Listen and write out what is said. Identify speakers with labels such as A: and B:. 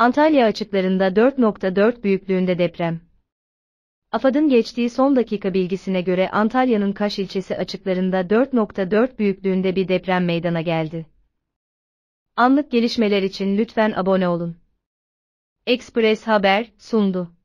A: Antalya açıklarında 4.4 büyüklüğünde deprem. AFAD'ın geçtiği son dakika bilgisine göre Antalya'nın Kaş ilçesi açıklarında 4.4 büyüklüğünde bir deprem meydana geldi. Anlık gelişmeler için lütfen abone olun.
B: Express Haber sundu.